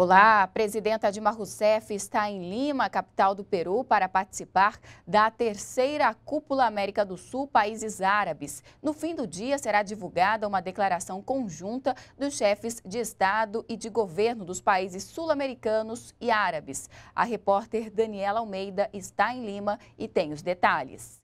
Olá, a presidenta Dilma Rousseff está em Lima, capital do Peru, para participar da terceira Cúpula América do Sul Países Árabes. No fim do dia, será divulgada uma declaração conjunta dos chefes de Estado e de governo dos países sul-americanos e árabes. A repórter Daniela Almeida está em Lima e tem os detalhes.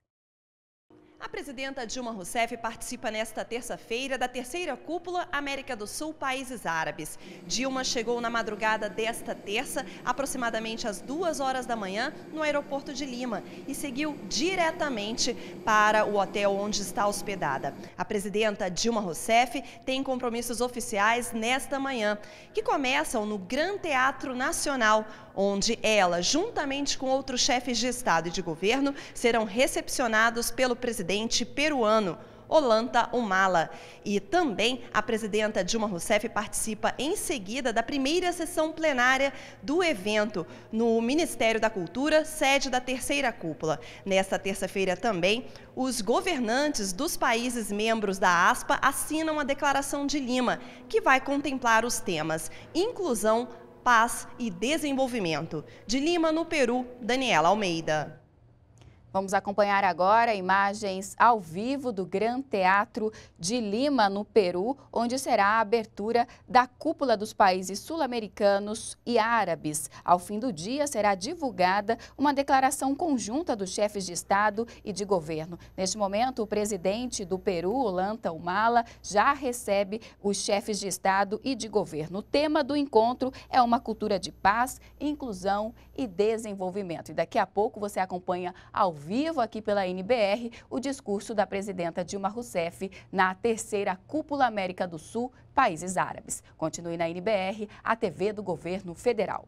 A presidenta Dilma Rousseff participa nesta terça-feira da terceira cúpula América do Sul Países Árabes. Dilma chegou na madrugada desta terça, aproximadamente às duas horas da manhã, no aeroporto de Lima e seguiu diretamente para o hotel onde está hospedada. A presidenta Dilma Rousseff tem compromissos oficiais nesta manhã, que começam no Gran Teatro Nacional, onde ela, juntamente com outros chefes de Estado e de governo, serão recepcionados pelo presidente presidente peruano. Olanta Humala. E também a presidenta Dilma Rousseff participa em seguida da primeira sessão plenária do evento no Ministério da Cultura, sede da terceira cúpula. Nesta terça-feira também, os governantes dos países membros da ASPA assinam a Declaração de Lima, que vai contemplar os temas inclusão, paz e desenvolvimento. De Lima, no Peru, Daniela Almeida. Vamos acompanhar agora imagens ao vivo do Gran Teatro de Lima, no Peru, onde será a abertura da Cúpula dos Países Sul-Americanos e Árabes. Ao fim do dia, será divulgada uma declaração conjunta dos chefes de Estado e de governo. Neste momento, o presidente do Peru, Olanta Humala, já recebe os chefes de Estado e de governo. O tema do encontro é uma cultura de paz, inclusão e desenvolvimento. E daqui a pouco você acompanha ao vivo aqui pela NBR o discurso da presidenta Dilma Rousseff na terceira Cúpula América do Sul, Países Árabes. Continue na NBR, a TV do Governo Federal.